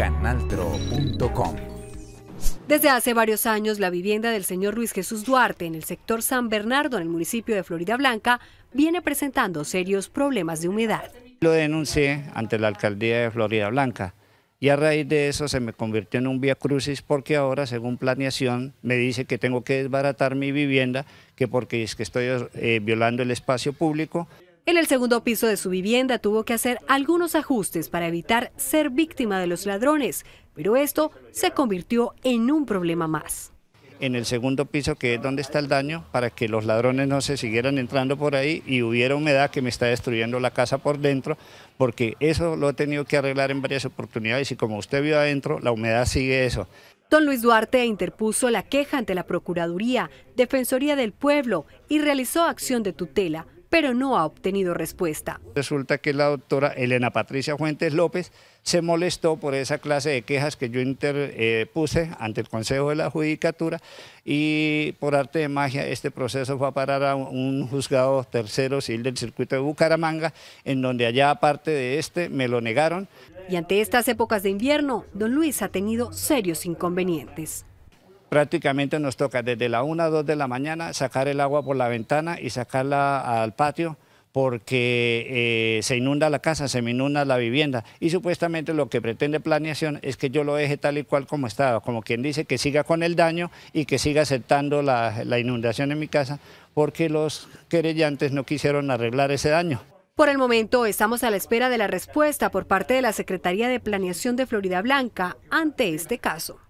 canaltro.com. Desde hace varios años, la vivienda del señor Luis Jesús Duarte en el sector San Bernardo, en el municipio de Florida Blanca, viene presentando serios problemas de humedad. Lo denuncié ante la alcaldía de Florida Blanca y a raíz de eso se me convirtió en un vía crucis porque ahora, según planeación, me dice que tengo que desbaratar mi vivienda, que porque es que estoy eh, violando el espacio público. En el segundo piso de su vivienda tuvo que hacer algunos ajustes para evitar ser víctima de los ladrones, pero esto se convirtió en un problema más. En el segundo piso, que es donde está el daño, para que los ladrones no se siguieran entrando por ahí y hubiera humedad que me está destruyendo la casa por dentro, porque eso lo he tenido que arreglar en varias oportunidades y como usted vio adentro, la humedad sigue eso. Don Luis Duarte interpuso la queja ante la Procuraduría, Defensoría del Pueblo y realizó acción de tutela pero no ha obtenido respuesta. Resulta que la doctora Elena Patricia Fuentes López se molestó por esa clase de quejas que yo interpuse eh, ante el Consejo de la Judicatura y por arte de magia este proceso fue a parar a un juzgado tercero civil del circuito de Bucaramanga, en donde allá aparte de este me lo negaron. Y ante estas épocas de invierno, don Luis ha tenido serios inconvenientes prácticamente nos toca desde la 1 a 2 de la mañana sacar el agua por la ventana y sacarla al patio porque eh, se inunda la casa, se me inunda la vivienda y supuestamente lo que pretende planeación es que yo lo deje tal y cual como estaba, como quien dice que siga con el daño y que siga aceptando la, la inundación en mi casa porque los querellantes no quisieron arreglar ese daño. Por el momento estamos a la espera de la respuesta por parte de la Secretaría de Planeación de Florida Blanca ante este caso.